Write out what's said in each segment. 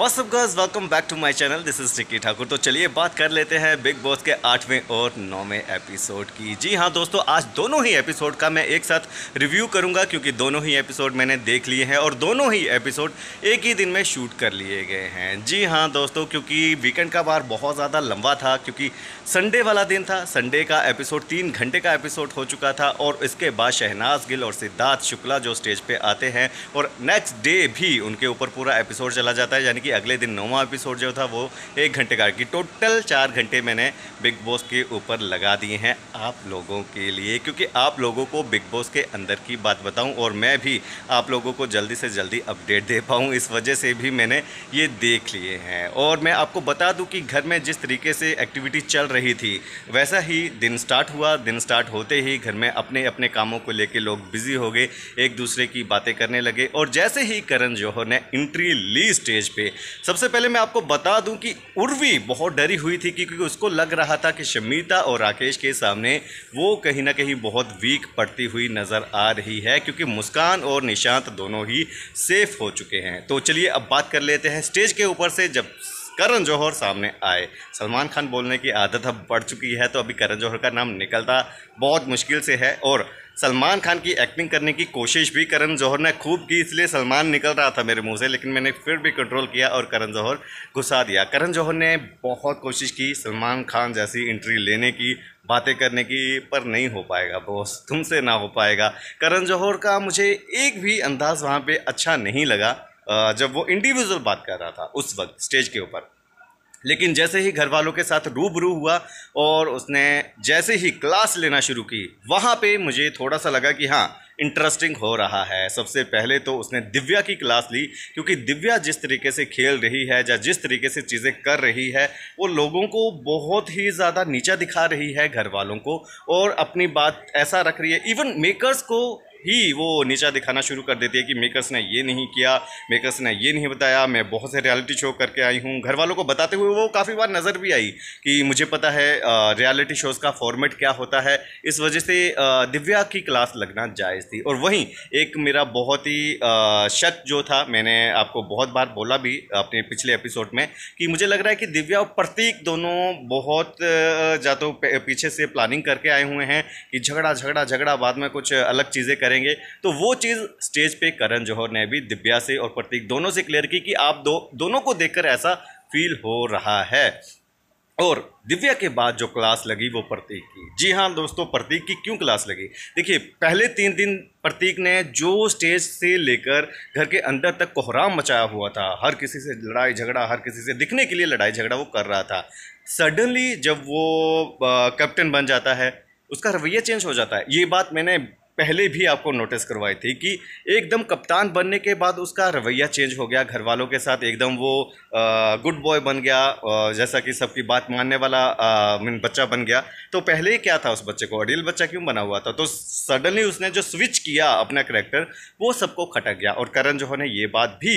WhatsApp girls welcome back to my channel this is Tikki Thakur तो चलिए बात कर लेते हैं बिग बॉस के आठवें और नौवें एपिसोड की जी हाँ दोस्तों आज दोनों ही एपिसोड का मैं एक साथ रिव्यू करूंगा क्योंकि दोनों ही एपिसोड मैंने देख लिए हैं और दोनों ही एपिसोड एक ही दिन में शूट कर लिए गए हैं जी हाँ दोस्तों क्योंकि वीकेंड का बार बहुत ज़्यादा लंबा था क्योंकि संडे वाला दिन था संडे का एपिसोड तीन घंटे का एपिसोड हो चुका था और इसके बाद शहनाज गिल और सिद्धार्थ शुक्ला जो स्टेज पर आते हैं और नेक्स्ट डे भी उनके ऊपर पूरा एपिसोड चला जाता है यानी कि कि अगले दिन नौवा एपिसोड जो था वो एक घंटे का कि टोटल चार घंटे मैंने बिग बॉस के ऊपर लगा दिए हैं आप लोगों के लिए क्योंकि आप लोगों को बिग बॉस के अंदर की बात बताऊं और मैं भी आप लोगों को जल्दी से जल्दी अपडेट दे पाऊं इस वजह से भी मैंने ये देख लिए हैं और मैं आपको बता दूं कि घर में जिस तरीके से एक्टिविटी चल रही थी वैसा ही दिन स्टार्ट हुआ दिन स्टार्ट होते ही घर में अपने अपने कामों को लेकर लोग बिजी हो गए एक दूसरे की बातें करने लगे और जैसे ही करण जौहर ने एंट्री ली स्टेज पे सबसे पहले मैं आपको बता दूं कि उर्वी बहुत डरी हुई थी क्योंकि उसको लग रहा था कि शमीता और राकेश के सामने वो कहीं ना कहीं बहुत वीक पड़ती हुई नज़र आ रही है क्योंकि मुस्कान और निशांत दोनों ही सेफ़ हो चुके हैं तो चलिए अब बात कर लेते हैं स्टेज के ऊपर से जब करण जौहर सामने आए सलमान खान बोलने की आदत अब बढ़ चुकी है तो अभी करण जौहर का नाम निकलता बहुत मुश्किल से है और सलमान खान की एक्टिंग करने की कोशिश भी करण जौहर ने खूब की इसलिए सलमान निकल रहा था मेरे मुंह से लेकिन मैंने फिर भी कंट्रोल किया और करण जौहर घुसा दिया करण जौहर ने बहुत कोशिश की सलमान खान जैसी एंट्री लेने की बातें करने की पर नहीं हो पाएगा बॉस तुमसे ना हो पाएगा करण जौहर का मुझे एक भी अंदाज़ वहाँ पर अच्छा नहीं लगा जब वो इंडिविजुअल बात कर रहा था उस वक्त स्टेज के ऊपर लेकिन जैसे ही घर वालों के साथ रूबरू हुआ और उसने जैसे ही क्लास लेना शुरू की वहाँ पे मुझे थोड़ा सा लगा कि हाँ इंटरेस्टिंग हो रहा है सबसे पहले तो उसने दिव्या की क्लास ली क्योंकि दिव्या जिस तरीके से खेल रही है या जिस तरीके से चीज़ें कर रही है वो लोगों को बहुत ही ज़्यादा नीचा दिखा रही है घर वालों को और अपनी बात ऐसा रख रही है इवन मेकर्स को ही वो नीचा दिखाना शुरू कर देती है कि मेकर्स ने ये नहीं किया मेकर्स ने ये नहीं बताया मैं बहुत से रियलिटी शो करके आई हूँ घर वालों को बताते हुए वो काफ़ी बार नज़र भी आई कि मुझे पता है रियलिटी शोज़ का फॉर्मेट क्या होता है इस वजह से दिव्या की क्लास लगना जायज़ थी और वहीं एक मेरा बहुत ही शक जो था मैंने आपको बहुत बार बोला भी अपने पिछले एपिसोड में कि मुझे लग रहा है कि दिव्या और प्रतीक दोनों बहुत जा पीछे से प्लानिंग करके आए हुए हैं कि झगड़ा झगड़ा झगड़ा बाद में कुछ अलग चीज़ें कर करेंगे तो वो चीज़ स्टेज पे करण जौहर ने भी दिव्या से और प्रतीक दोनों से क्लियर की कि आप दो दोनों को देखकर ऐसा फील हो रहा है और दिव्या के बाद जो क्लास लगी वो प्रतीक की जी हाँ दोस्तों प्रतीक की क्यों क्लास लगी देखिए पहले तीन दिन प्रतीक ने जो स्टेज से लेकर घर के अंदर तक कोहराम मचाया हुआ था हर किसी से लड़ाई झगड़ा हर किसी से दिखने के लिए लड़ाई झगड़ा वो कर रहा था सडनली जब वो कैप्टन बन जाता है उसका रवैया चेंज हो जाता है ये बात मैंने पहले भी आपको नोटिस करवाई थी कि एकदम कप्तान बनने के बाद उसका रवैया चेंज हो गया घर वालों के साथ एकदम वो गुड बॉय बन गया जैसा कि सबकी बात मानने वाला बच्चा बन गया तो पहले क्या था उस बच्चे को अडियल बच्चा क्यों बना हुआ था तो सडनली उसने जो स्विच किया अपना करेक्टर वो सबको खटक गया और करण जौहर ने ये बात भी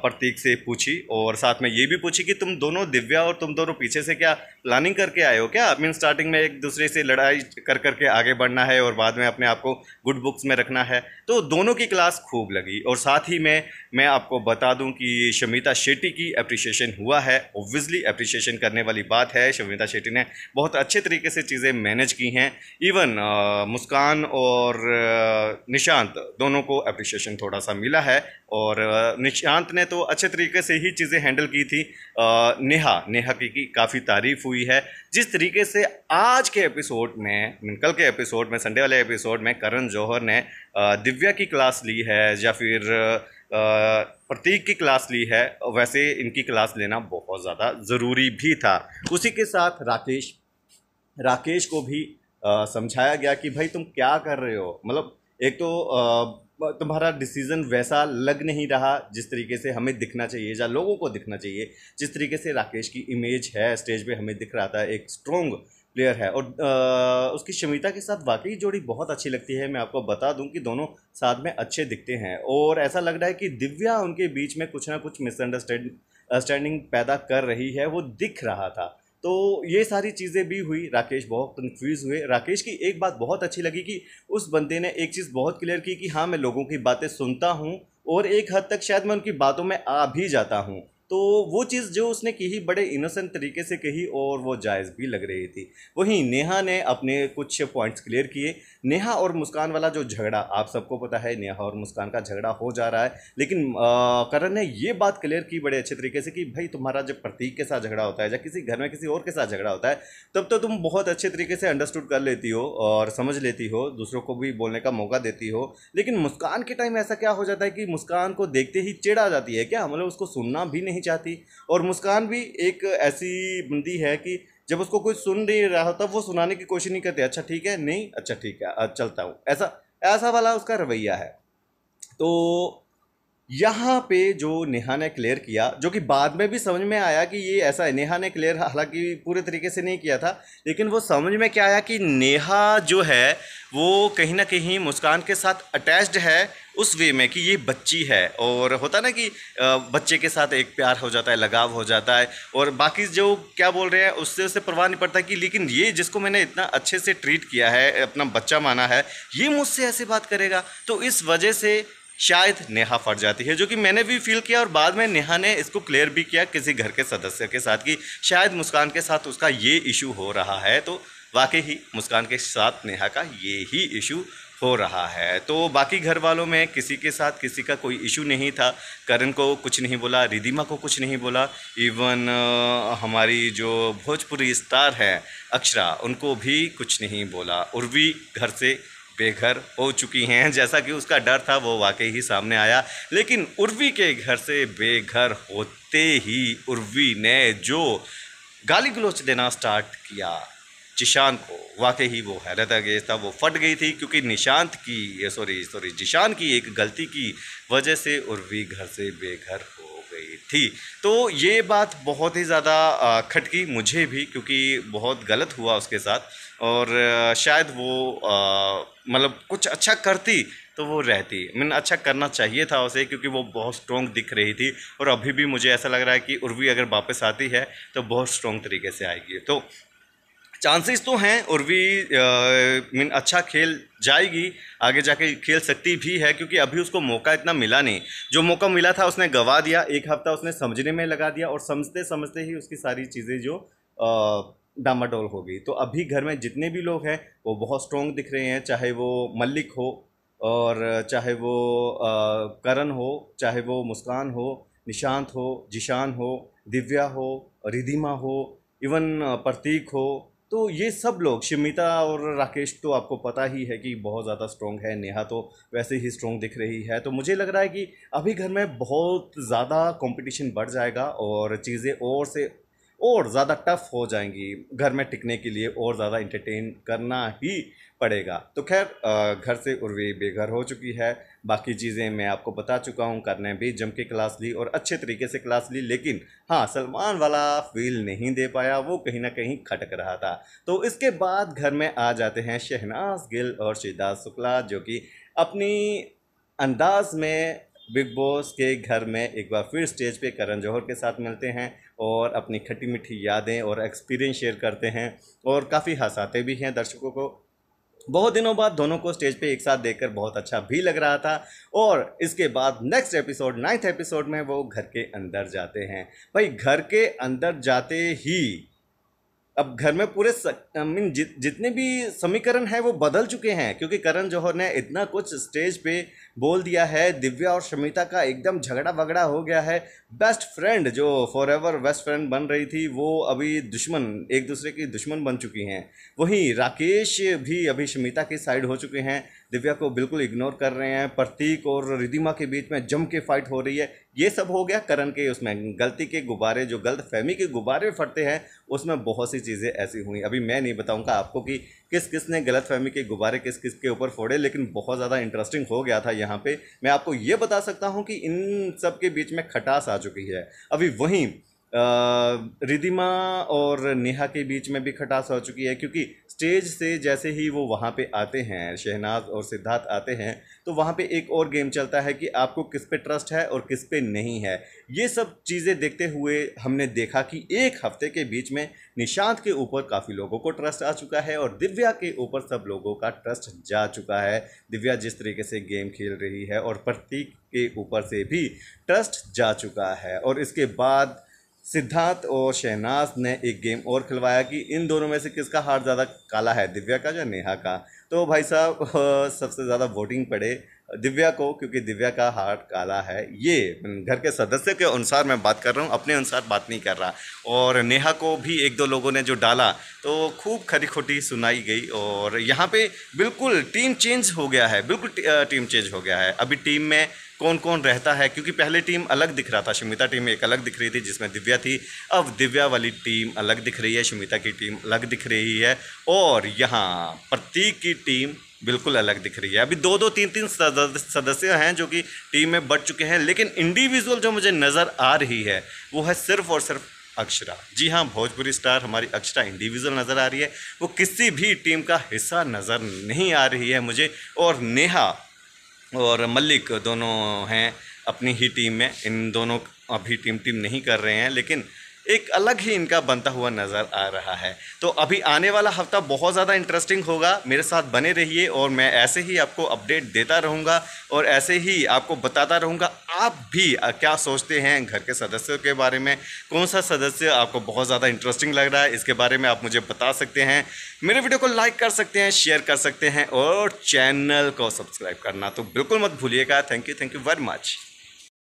प्रतीक से पूछी और साथ में ये भी पूछी कि तुम दोनों दिव्या और तुम दोनों पीछे से क्या प्लानिंग करके आए हो क्या आई मीन स्टार्टिंग में एक दूसरे से लड़ाई कर करके आगे बढ़ना है और बाद में अपने आप को गुड बुक्स में रखना है तो दोनों की क्लास खूब लगी और साथ ही में मैं आपको बता दूं कि शमिता शेट्टी की अप्रिशिएशन हुआ है ओब्वियसली अप्रिशिएशन करने वाली बात है शमिता शेट्टी ने बहुत अच्छे तरीके से चीज़ें मैनेज की हैं इवन मुस्कान और निशांत दोनों को अप्रिशिएशन थोड़ा सा मिला है और निशांत सुशांत ने तो अच्छे तरीके से ही चीज़ें हैंडल की थी नेहा नेहा की, की काफ़ी तारीफ हुई है जिस तरीके से आज के एपिसोड में कल के एपिसोड में संडे वाले एपिसोड में करण जौहर ने दिव्या की क्लास ली है या फिर प्रतीक की क्लास ली है वैसे इनकी क्लास लेना बहुत ज़्यादा ज़रूरी भी था उसी के साथ राकेश राकेश को भी समझाया गया कि भाई तुम क्या कर रहे हो मतलब एक तो तुम्हारा डिसीज़न वैसा लग नहीं रहा जिस तरीके से हमें दिखना चाहिए या लोगों को दिखना चाहिए जिस तरीके से राकेश की इमेज है स्टेज पे हमें दिख रहा था एक स्ट्रॉन्ग प्लेयर है और आ, उसकी शमिता के साथ वाकई जोड़ी बहुत अच्छी लगती है मैं आपको बता दूं कि दोनों साथ में अच्छे दिखते हैं और ऐसा लग रहा है कि दिव्या उनके बीच में कुछ ना कुछ मिसअंडरस्टैंडिंग uh, पैदा कर रही है वो दिख रहा था तो ये सारी चीज़ें भी हुई राकेश बहुत कन्फ्यूज़ हुए राकेश की एक बात बहुत अच्छी लगी कि उस बंदे ने एक चीज़ बहुत क्लियर की कि हाँ मैं लोगों की बातें सुनता हूँ और एक हद तक शायद मैं उनकी बातों में आ भी जाता हूँ तो वो चीज़ जो उसने कही बड़े इनोसेंट तरीके से कही और वो जायज़ भी लग रही थी वहीं नेहा ने अपने कुछ पॉइंट्स क्लियर किए नेहा और मुस्कान वाला जो झगड़ा आप सबको पता है नेहा और मुस्कान का झगड़ा हो जा रहा है लेकिन करण ने ये बात क्लियर की बड़े अच्छे तरीके से कि भाई तुम्हारा जब प्रतीक के साथ झगड़ा होता है या किसी घर में किसी और के साथ झगड़ा होता है तब तो तुम बहुत अच्छे तरीके से अंडरस्टूड कर लेती हो और समझ लेती हो दूसरों को भी बोलने का मौका देती हो लेकिन मुस्कान के टाइम ऐसा क्या हो जाता है कि मुस्कान को देखते ही चिड़ आ जाती है क्या हम मतलब लोग उसको सुनना भी नहीं चाहती और मुस्कान भी एक ऐसी बंदी है कि जब उसको कोई सुन नहीं रहा होता वो सुनाने की कोशिश नहीं करती अच्छा ठीक है नहीं अच्छा ठीक है चलता हूँ ऐसा ऐसा वाला उसका रवैया है तो यहाँ पे जो नेहा ने क्लियर किया जो कि बाद में भी समझ में आया कि ये ऐसा है नेहा ने क्लियर हालांकि पूरे तरीके से नहीं किया था लेकिन वो समझ में क्या आया कि नेहा जो है वो कहीं ना कहीं मुस्कान के साथ अटैच्ड है उस वे में कि ये बच्ची है और होता ना कि बच्चे के साथ एक प्यार हो जाता है लगाव हो जाता है और बाकी जो क्या बोल रहे हैं उससे उससे परवाह नहीं पड़ता कि लेकिन ये जिसको मैंने इतना अच्छे से ट्रीट किया है अपना बच्चा माना है ये मुझसे ऐसे बात करेगा तो इस वजह से शायद नेहा फट जाती है जो कि मैंने भी फील किया और बाद में नेहा ने इसको क्लियर भी किया किसी घर के सदस्य के साथ कि शायद मुस्कान के साथ उसका ये इशू हो रहा है तो वाकई ही मुस्कान के साथ नेहा का ये ही इशू हो रहा है तो बाकी घर वालों में किसी के साथ किसी का कोई इशू नहीं था करण को कुछ नहीं बोला रिदिमा को कुछ नहीं बोला इवन हमारी जो भोजपुरी स्टार है अक्षरा उनको भी कुछ नहीं बोला उर्वी घर से बेघर हो चुकी हैं जैसा कि उसका डर था वो वाकई ही सामने आया लेकिन उर्वी के घर से बेघर होते ही उर्वी ने जो गाली गलोच देना स्टार्ट किया जिशान को वाकई ही वो हैरत अंगेज था वो फट गई थी क्योंकि निशांत की सॉरी सॉरी जिशान की एक गलती की वजह से उर्वी घर से बेघर हो थी तो ये बात बहुत ही ज़्यादा खटकी मुझे भी क्योंकि बहुत गलत हुआ उसके साथ और शायद वो मतलब कुछ अच्छा करती तो वो रहती मैन अच्छा करना चाहिए था उसे क्योंकि वो बहुत स्ट्रॉन्ग दिख रही थी और अभी भी मुझे ऐसा लग रहा है कि उर्वी अगर वापस आती है तो बहुत स्ट्रॉन्ग तरीके से आएगी तो चांसेस तो हैं और भी मीन अच्छा खेल जाएगी आगे जाके खेल सकती भी है क्योंकि अभी उसको मौका इतना मिला नहीं जो मौका मिला था उसने गवा दिया एक हफ्ता उसने समझने में लगा दिया और समझते समझते ही उसकी सारी चीज़ें जो डामाडोल हो गई तो अभी घर में जितने भी लोग हैं वो बहुत स्ट्रॉन्ग दिख रहे हैं चाहे वो मल्लिक हो और चाहे वो करण हो चाहे वो मुस्कान हो निशांत हो जिशान हो दिव्या हो रिधिमा हो इवन प्रतीक हो तो ये सब लोग शिमिता और राकेश तो आपको पता ही है कि बहुत ज़्यादा स्ट्रॉन्ग है नेहा तो वैसे ही स्ट्रॉन्ग दिख रही है तो मुझे लग रहा है कि अभी घर में बहुत ज़्यादा कंपटीशन बढ़ जाएगा और चीज़ें और से और ज़्यादा टफ हो जाएंगी घर में टिकने के लिए और ज़्यादा इंटरटेन करना ही पड़ेगा तो खैर घर से उर्वी बेघर हो चुकी है बाकी चीज़ें मैं आपको बता चुका हूँ करने भी जम के क्लास ली और अच्छे तरीके से क्लास ली लेकिन हाँ सलमान वाला फील नहीं दे पाया वो कहीं ना कहीं खटक रहा था तो इसके बाद घर में आ जाते हैं शहनाज गिल और शिदाज शुक्ला जो कि अपनी अंदाज में बिग बॉस के घर में एक बार फिर स्टेज पे करण जौहर के साथ मिलते हैं और अपनी खट्टी मीठी यादें और एक्सपीरियंस शेयर करते हैं और काफ़ी हंसाते भी हैं दर्शकों को बहुत दिनों बाद दोनों को स्टेज पे एक साथ देखकर बहुत अच्छा भी लग रहा था और इसके बाद नेक्स्ट एपिसोड नाइन्थ एपिसोड में वो घर के अंदर जाते हैं भाई घर के अंदर जाते ही अब घर में पूरे मीन जितने भी समीकरण हैं वो बदल चुके हैं क्योंकि करण जौहर ने इतना कुछ स्टेज पे बोल दिया है दिव्या और शमिता का एकदम झगड़ा बगड़ा हो गया है बेस्ट फ्रेंड जो फॉर एवर बेस्ट फ्रेंड बन रही थी वो अभी दुश्मन एक दूसरे की दुश्मन बन चुकी हैं वहीं राकेश भी अभी शमिता की साइड हो चुके हैं दिव्या को बिल्कुल इग्नोर कर रहे हैं प्रतीक और रिदिमा के बीच में जम के फाइट हो रही है ये सब हो गया करण के उसमें गलती के गुब्बारे जो गलत फहमी के गुब्बारे फटते हैं उसमें बहुत सी चीज़ें ऐसी हुई अभी मैं नहीं बताऊंगा आपको कि किस किस ने गलत फहमी के गुब्बारे किस किस के ऊपर फोड़े लेकिन बहुत ज़्यादा इंटरेस्टिंग हो गया था यहाँ पे मैं आपको ये बता सकता हूँ कि इन सब के बीच में खटास आ चुकी है अभी वहीं रिदिमा और नेहा के बीच में भी खटास हो चुकी है क्योंकि स्टेज से जैसे ही वो वहाँ पे आते हैं शहनाज और सिद्धार्थ आते हैं तो वहाँ पे एक और गेम चलता है कि आपको किस पे ट्रस्ट है और किस पे नहीं है ये सब चीज़ें देखते हुए हमने देखा कि एक हफ्ते के बीच में निशांत के ऊपर काफ़ी लोगों को ट्रस्ट आ चुका है और दिव्या के ऊपर सब लोगों का ट्रस्ट जा चुका है दिव्या जिस तरीके से गेम खेल रही है और प्रतीक के ऊपर से भी ट्रस्ट जा चुका है और इसके बाद सिद्धार्थ और शहनाज ने एक गेम और खिलवाया कि इन दोनों में से किसका हार ज़्यादा काला है दिव्या का या नेहा का तो भाई साहब सबसे ज़्यादा वोटिंग पड़े दिव्या को क्योंकि दिव्या का हार्ट काला है ये घर के सदस्य के अनुसार मैं बात कर रहा हूँ अपने अनुसार बात नहीं कर रहा और नेहा को भी एक दो लोगों ने जो डाला तो खूब खरी खोटी सुनाई गई और यहाँ पे बिल्कुल टीम चेंज हो गया है बिल्कुल टीम चेंज हो गया है अभी टीम में कौन कौन रहता है क्योंकि पहले टीम अलग दिख रहा था शमिता टीम एक अलग दिख रही थी जिसमें दिव्या थी अब दिव्या वाली टीम अलग दिख रही है शमिता की टीम अलग दिख रही है और यहाँ प्रतीक की टीम बिल्कुल अलग दिख रही है अभी दो दो तीन तीन सदस्य हैं जो कि टीम में बढ़ चुके हैं लेकिन इंडिविजुअल जो मुझे नज़र आ रही है वो है सिर्फ और सिर्फ अक्षरा जी हाँ भोजपुरी स्टार हमारी अक्षरा इंडिविजुअल नज़र आ रही है वो किसी भी टीम का हिस्सा नज़र नहीं आ रही है मुझे और नेहा और मलिक दोनों हैं अपनी ही टीम में इन दोनों अभी टीम टीम नहीं कर रहे हैं लेकिन एक अलग ही इनका बनता हुआ नज़र आ रहा है तो अभी आने वाला हफ्ता बहुत ज़्यादा इंटरेस्टिंग होगा मेरे साथ बने रहिए और मैं ऐसे ही आपको अपडेट देता रहूँगा और ऐसे ही आपको बताता रहूँगा आप भी क्या सोचते हैं घर के सदस्यों के बारे में कौन सा सदस्य आपको बहुत ज़्यादा इंटरेस्टिंग लग रहा है इसके बारे में आप मुझे बता सकते हैं मेरे वीडियो को लाइक कर सकते हैं शेयर कर सकते हैं और चैनल को सब्सक्राइब करना तो बिल्कुल मत भूलिएगा thank you thank you very much